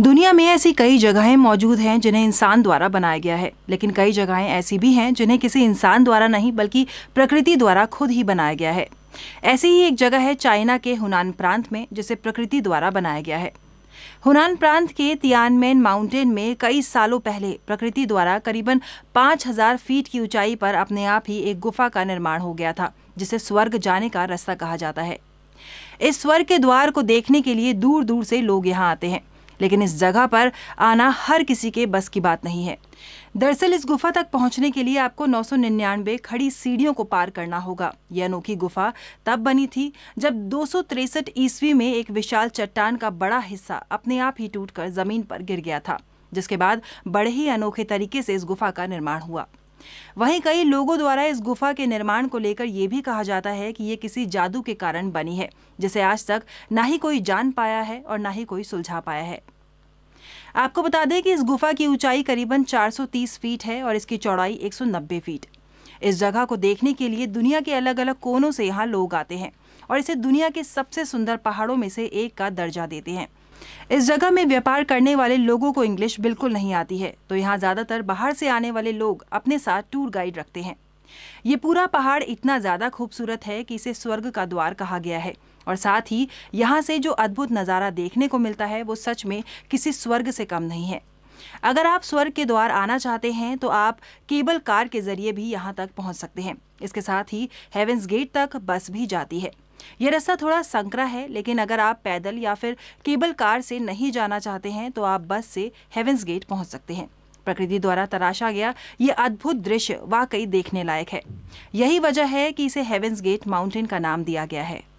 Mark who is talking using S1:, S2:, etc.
S1: दुनिया में ऐसी कई जगहें मौजूद हैं जिन्हें इंसान द्वारा बनाया गया है लेकिन कई जगहें ऐसी भी हैं जिन्हें किसी इंसान द्वारा नहीं बल्कि प्रकृति द्वारा खुद ही बनाया गया है ऐसी ही एक जगह है चाइना के हुनान प्रांत में जिसे प्रकृति द्वारा बनाया गया है हुनान प्रांत के तियानमेन माउंटेन में कई सालों पहले प्रकृति द्वारा करीबन 5000 फीट की ऊंचाई पर अपने आप ही एक गुफा का निर्माण हो गया था जिसे स्वर्ग जाने का रास्ता कहा जाता है इस स्वर्ग के द्वार को देखने के लिए दूर दूर से लोग यहाँ आते हैं लेकिन इस जगह पर आना हर किसी के बस की बात नहीं है दरअसल इस गुफा तक पहुंचने के लिए आपको 999 खड़ी सीढ़ियों को पार करना होगा यह अनोखी गुफा तब बनी थी जब दो ईस्वी में एक विशाल चट्टान का बड़ा हिस्सा अपने आप ही टूटकर जमीन पर गिर गया था जिसके बाद बड़े ही अनोखे तरीके से इस गुफा का निर्माण हुआ वहीं कई लोगों द्वारा इस गुफा के निर्माण को लेकर यह भी कहा जाता है कि ये किसी जादू के कारण बनी है जिसे आज तक ना ही कोई जान पाया है और ना ही कोई सुलझा पाया है आपको बता दें कि इस गुफा की ऊंचाई करीबन 430 फीट है और इसकी चौड़ाई 190 फीट इस जगह को देखने के लिए दुनिया के अलग अलग कोनों से यहाँ लोग आते हैं और इसे दुनिया के सबसे सुंदर पहाड़ों में से एक का दर्जा देते हैं इस जगह में व्यापार करने वाले लोगों को इंग्लिश बिल्कुल नहीं आती है तो यहाँ ज़्यादातर बाहर से आने वाले लोग अपने साथ टूर गाइड रखते हैं ये पूरा पहाड़ इतना ज़्यादा खूबसूरत है कि इसे स्वर्ग का द्वार कहा गया है और साथ ही यहाँ से जो अद्भुत नज़ारा देखने को मिलता है वो सच में किसी स्वर्ग से कम नहीं है अगर आप स्वर्ग के द्वार आना चाहते हैं तो आप केबल कार के जरिए भी यहाँ तक पहुँच सकते हैं इसके साथ ही हेवेंस गेट तक बस भी जाती है यह रास्ता थोड़ा संकरा है लेकिन अगर आप पैदल या फिर केबल कार से नहीं जाना चाहते हैं तो आप बस से हेवेंस गेट पहुंच सकते हैं प्रकृति द्वारा तराशा गया ये अद्भुत दृश्य वाकई देखने लायक है यही वजह है कि इसे हेवेंस गेट माउंटेन का नाम दिया गया है